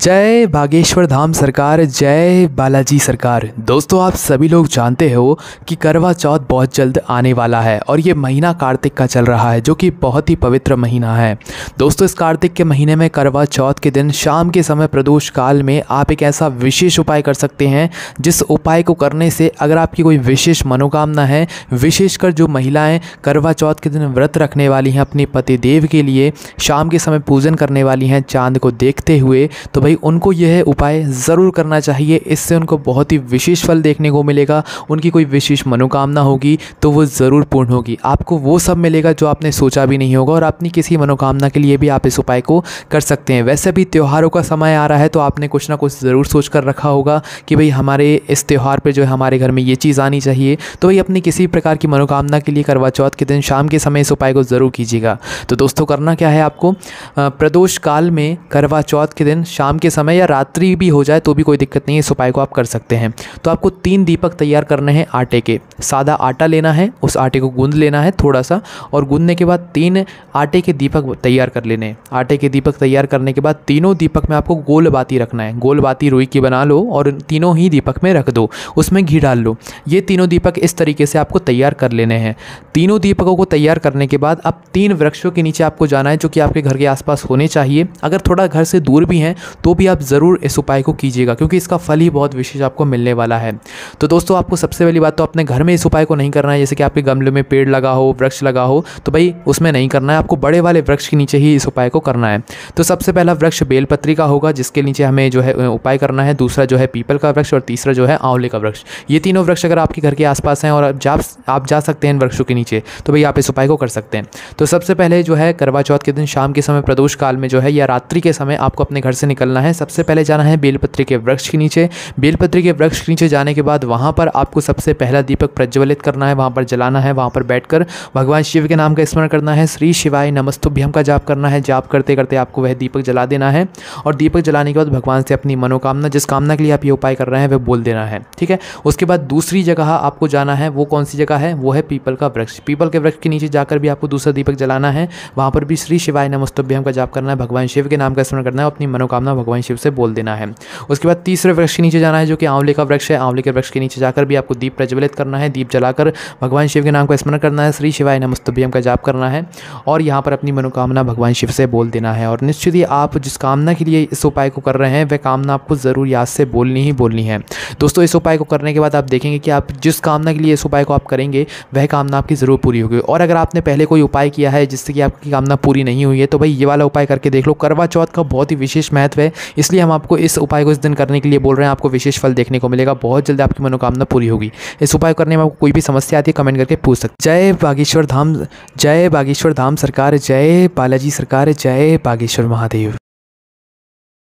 जय बागेश्वर धाम सरकार जय बालाजी सरकार दोस्तों आप सभी लोग जानते हो कि करवा चौथ बहुत जल्द आने वाला है और ये महीना कार्तिक का चल रहा है जो कि बहुत ही पवित्र महीना है दोस्तों इस कार्तिक के महीने में करवा चौथ के दिन शाम के समय प्रदोष काल में आप एक ऐसा विशेष उपाय कर सकते हैं जिस उपाय को करने से अगर आपकी कोई विशेष मनोकामना है विशेषकर जो महिलाएँ करवा चौथ के दिन व्रत रखने वाली हैं अपने देव के लिए शाम के समय पूजन करने वाली हैं चाँद को देखते हुए तो भाई उनको यह उपाय ज़रूर करना चाहिए इससे उनको बहुत ही विशेष फल देखने को मिलेगा उनकी कोई विशेष मनोकामना होगी तो वो ज़रूर पूर्ण होगी आपको वो सब मिलेगा जो आपने सोचा भी नहीं होगा और अपनी किसी मनोकामना के लिए भी आप इस उपाय को कर सकते हैं वैसे भी त्यौहारों का समय आ रहा है तो आपने कुछ ना कुछ ज़रूर सोच कर रखा होगा कि भाई हमारे इस त्यौहार पर जो है हमारे घर में ये चीज़ आनी चाहिए तो भाई अपनी किसी प्रकार की मनोकामना के लिए करवा चौथ के दिन शाम के समय इस उपाय को ज़रूर कीजिएगा तो दोस्तों करना क्या है आपको प्रदोष काल में करवा चौथ के दिन शाम शाम के समय या रात्रि भी हो जाए तो भी कोई दिक्कत नहीं है इस उपाय को आप कर सकते हैं तो आपको तीन दीपक तैयार करने हैं आटे के सादा आटा लेना है उस आटे को गूंद लेना है थोड़ा सा और गूंदने के बाद तीन आटे के दीपक तैयार कर लेने हैं आटे के दीपक तैयार करने के बाद तीनों दीपक में आपको गोल बाती रखना है गोल बाती रुई की बना लो और तीनों ही दीपक में रख दो उसमें घी डाल लो ये तीनों दीपक इस तरीके से आपको तैयार कर लेने हैं तीनों दीपकों को तैयार करने के बाद अब तीन वृक्षों के नीचे आपको जाना है जो कि आपके घर के आसपास होने चाहिए अगर थोड़ा घर से दूर भी हैं तो भी आप ज़रूर इस उपाय को कीजिएगा क्योंकि इसका फल ही बहुत विशेष आपको मिलने वाला है तो दोस्तों आपको सबसे पहली बात तो अपने घर में इस उपाय को नहीं करना है जैसे कि आपके गमले में पेड़ लगा हो वृक्ष लगा हो तो भाई उसमें नहीं करना है आपको बड़े वाले वृक्ष के नीचे ही इस उपाय को करना है तो सबसे पहला वृक्ष बेलपत्री का होगा जिसके नीचे हमें जो है उपाय करना है दूसरा जो है पीपल का वृक्ष और तीसरा जो है आंवले का वृक्ष ये तीनों वृक्ष अगर आपके घर के आसपास हैं और आप जा आप जा सकते हैं इन वृक्षों के नीचे तो भाई आप इस उपाय को कर सकते हैं तो सबसे पहले जो है करवा चौथ के दिन शाम के समय प्रदोष काल में जो है या रात्रि के समय आपको अपने घर से निकलना चलना है सबसे पहले जाना है बेलपत्री के वृक्ष के नीचे बेलपत्री के वृक्ष के नीचे जाने के बाद वहाँ पर आपको सबसे पहला दीपक प्रज्वलित करना है वहाँ पर जलाना है वहाँ पर बैठकर भगवान शिव के नाम का स्मरण करना है श्री शिवाय नमस्तुभ्यम का जाप करना है जाप करते करते आपको वह दीपक जला देना है और दीपक जलाने के बाद भगवान से अपनी मनोकामना जिस कामना के लिए आप ये उपाय कर रहे हैं वह बोल देना है ठीक है उसके बाद दूसरी जगह आपको जाना है वो कौन सी जगह है वो है पीपल का वृक्ष पीपल के वृक्ष के नीचे जाकर भी आपको दूसरा दीपक जलाना है वहाँ पर भी श्री शिवाय नमस्तुभ्यम का जाप करना है भगवान शिव के नाम का स्मरण करना है अपनी मनोकामना भगवान शिव से बोल देना है उसके बाद तीसरे वृक्ष के नीचे जाना है जो कि आंवले का वृक्ष है आंवले के वृक्ष के नीचे जाकर भी आपको दीप प्रज्वलित करना है दीप जलाकर भगवान शिव के नाम का स्मरण करना है श्री शिवाय नमस्तभ्यम का जाप करना है और यहाँ पर अपनी मनोकामना भगवान शिव से बोल देना है और निश्चित ही आप जिस कामना के लिए इस उपाय को कर रहे हैं वह कामना आपको ज़रूर याद से बोलनी ही बोलनी है दोस्तों इस उपाय को करने के बाद आप देखेंगे कि आप जिस कामना के लिए इस उपाय को आप करेंगे वह कामना आपकी ज़रूर पूरी होगी और अगर आपने पहले कोई उपाय किया है जिससे कि आपकी कामना पूरी नहीं हुई है तो भाई ये वाला उपाय करके देख लो करवा चौथ का बहुत ही विशेष महत्व पे इसलिए हम आपको इस उपाय को इस दिन करने के लिए बोल रहे हैं आपको विशेष फल देखने को मिलेगा बहुत जल्द आपकी मनोकामना पूरी होगी इस उपाय करने में आपको कोई भी समस्या आती है कमेंट करके पूछ सकते जय बागेश्वर धाम जय बागेश्वर धाम सरकार जय बालाजी सरकार जय बागेश्वर महादेव